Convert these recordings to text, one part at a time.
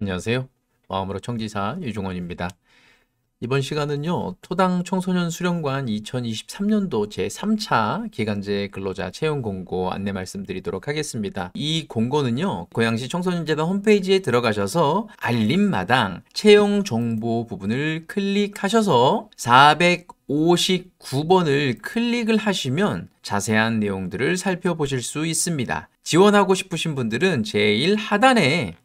안녕하세요. 마음으로 청지사 유종원입니다. 이번 시간은요. 토당 청소년 수련관 2023년도 제3차 기간제 근로자 채용 공고 안내 말씀드리도록 하겠습니다. 이 공고는요. 고양시 청소년재단 홈페이지에 들어가셔서 알림마당 채용 정보 부분을 클릭하셔서 459번을 클릭을 하시면 자세한 내용들을 살펴보실 수 있습니다. 지원하고 싶으신 분들은 제1 하단에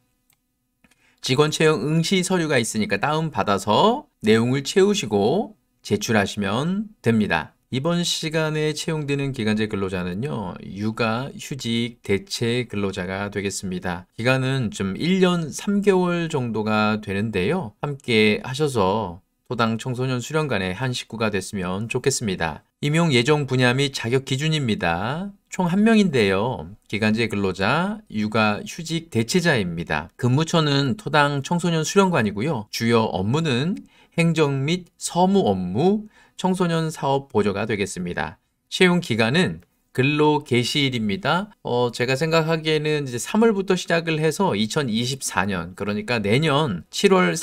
직원 채용 응시 서류가 있으니까 다운받아서 내용을 채우시고 제출하시면 됩니다. 이번 시간에 채용되는 기간제 근로자는요, 육아, 휴직, 대체 근로자가 되겠습니다. 기간은 좀 1년 3개월 정도가 되는데요. 함께 하셔서 소당 청소년 수련관의 한 식구가 됐으면 좋겠습니다. 임용 예정 분야 및 자격 기준입니다. 총한명인데요 기간제 근로자, 육아, 휴직 대체자입니다. 근무처는 토당 청소년 수련관이고요. 주요 업무는 행정 및 서무 업무, 청소년 사업 보조가 되겠습니다. 채용 기간은 근로 개시일입니다. 어, 제가 생각하기에는 이제 3월부터 시작을 해서 2024년, 그러니까 내년 7월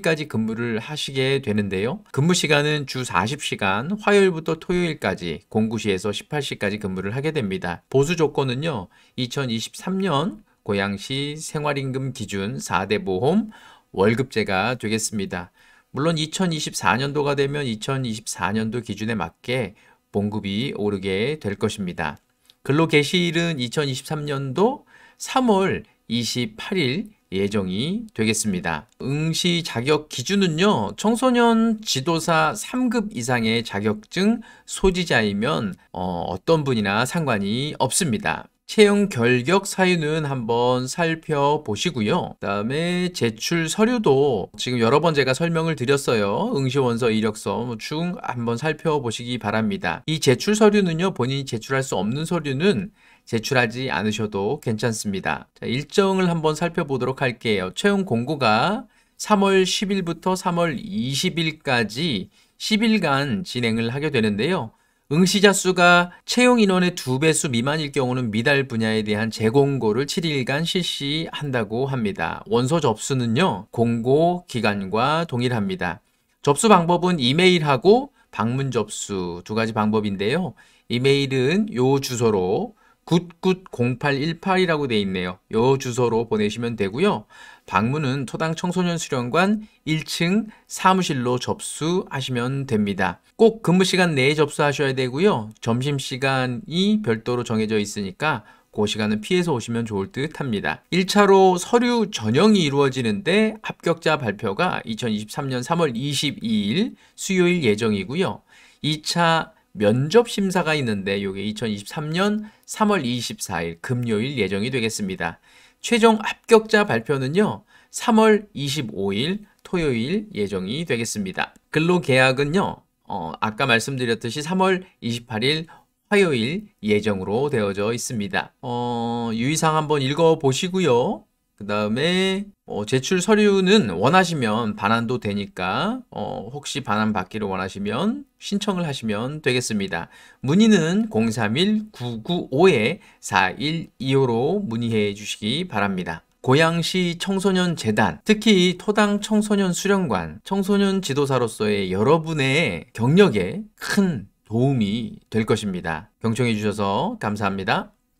31일까지 근무를 하시게 되는데요. 근무 시간은 주 40시간, 화요일부터 토요일까지 공구시에서 18시까지 근무를 하게 됩니다. 보수 조건은요, 2023년 고양시 생활임금 기준 4대 보험 월급제가 되겠습니다. 물론 2024년도가 되면 2024년도 기준에 맞게 봉급이 오르게 될 것입니다. 근로 개시일은 2023년도 3월 28일 예정이 되겠습니다. 응시 자격 기준은요, 청소년 지도사 3급 이상의 자격증 소지자이면 어, 떤 분이나 상관이 없습니다. 채용 결격 사유는 한번 살펴보시고요. 그다음에 제출 서류도 지금 여러 번 제가 설명을 드렸어요. 응시원서, 이력서 중 뭐 한번 살펴보시기 바랍니다. 이 제출 서류는요. 본인이 제출할 수 없는 서류는 제출하지 않으셔도 괜찮습니다. 자, 일정을 한번 살펴보도록 할게요. 채용 공고가 3월 10일부터 3월 20일까지 10일간 진행을 하게 되는데요. 응시자 수가 채용 인원의 두 배수 미만일 경우는 미달 분야에 대한 재공고를 7일간 실시한다고 합니다. 원서 접수는요, 공고 기간과 동일합니다. 접수 방법은 이메일하고 방문 접수 두 가지 방법인데요. 이메일은 요 주소로 굿굿0818이라고 돼 있네요. 요 주소로 보내시면 되고요. 방문은 초당 청소년 수련관 1층 사무실로 접수하시면 됩니다. 꼭 근무 시간 내에 접수하셔야 되고요. 점심 시간이 별도로 정해져 있으니까 그 시간은 피해서 오시면 좋을 듯 합니다. 1차로 서류 전형이 이루어지는데 합격자 발표가 2023년 3월 22일 수요일 예정이고요. 2차 면접 심사가 있는데 이게 2023년 3월 24일 금요일 예정이 되겠습니다. 최종 합격자 발표는요. 3월 25일 토요일 예정이 되겠습니다. 근로계약은요. 어, 아까 말씀드렸듯이 3월 28일 화요일 예정으로 되어져 있습니다. 어, 유의사항 한번 읽어보시고요. 그 다음에 어, 제출 서류는 원하시면 반환도 되니까 어, 혹시 반환 받기를 원하시면 신청을 하시면 되겠습니다. 문의는 031-995-4125로 문의해 주시기 바랍니다. 고양시 청소년 재단, 특히 토당 청소년 수련관, 청소년 지도사로서의 여러분의 경력에 큰 도움이 될 것입니다. 경청해 주셔서 감사합니다.